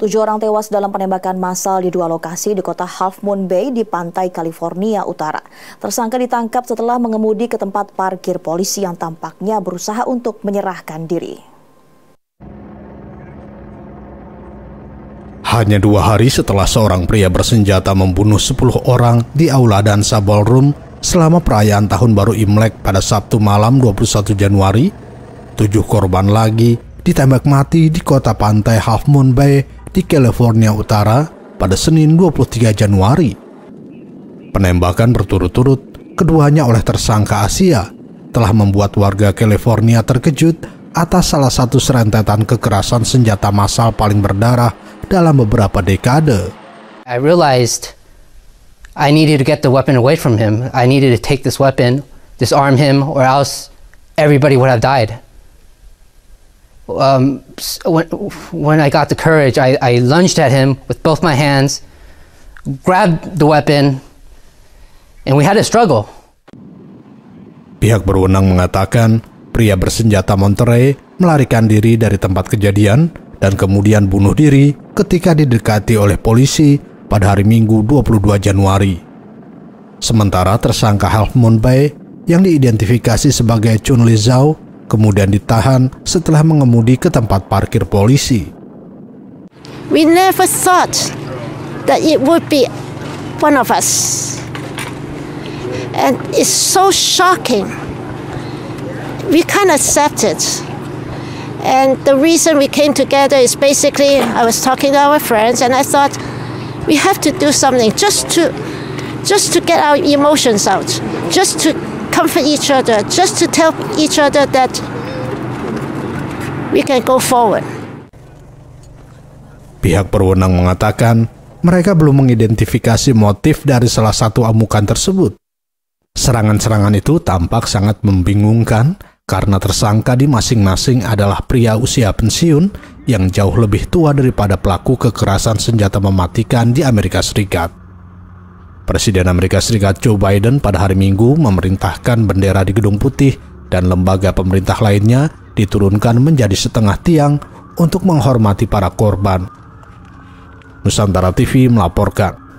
Tujuh orang tewas dalam penembakan massal di dua lokasi di kota Half Moon Bay di pantai California Utara. Tersangka ditangkap setelah mengemudi ke tempat parkir polisi yang tampaknya berusaha untuk menyerahkan diri. Hanya dua hari setelah seorang pria bersenjata membunuh 10 orang di Aula Dansa Ballroom selama perayaan Tahun Baru Imlek pada Sabtu malam 21 Januari, tujuh korban lagi ditembak mati di kota pantai Half Moon Bay di California Utara pada Senin 23 Januari. Penembakan berturut-turut keduanya oleh tersangka Asia telah membuat warga California terkejut atas salah satu serentetan kekerasan senjata massal paling berdarah dalam beberapa dekade. I realized I needed to get the weapon away from him. I needed to take this weapon, disarm him, or else everybody would have died um, when, when I got the courage, I, I lunged at him with both my hands, grabbed the weapon, and we had a struggle. Pihak berwenang mengatakan pria bersenjata Monterey melarikan diri dari tempat kejadian dan kemudian bunuh diri ketika didekati oleh polisi pada hari Minggu 22 Januari. Sementara tersangka Half Moon Bay yang diidentifikasi sebagai Chun Li Zhao kemudian ditahan setelah mengemudi ke tempat parkir polisi. We never thought that it would be one of us. And it's so shocking. We can't accept it. And the reason we came together is basically I was talking to our friends and I thought we have to do something just to just to get our emotions out, just to comfort each other, just to tell each other that we can go forward. Pihak berwenang mengatakan mereka belum mengidentifikasi motif dari salah satu amukan tersebut. Serangan-serangan itu tampak sangat membingungkan karena tersangka di masing-masing adalah pria usia pensiun yang jauh lebih tua daripada pelaku kekerasan senjata mematikan di Amerika Serikat. Presiden Amerika Serikat Joe Biden pada hari Minggu memerintahkan bendera di Gedung Putih dan lembaga pemerintah lainnya diturunkan menjadi setengah tiang untuk menghormati para korban. Nusantara TV melaporkan.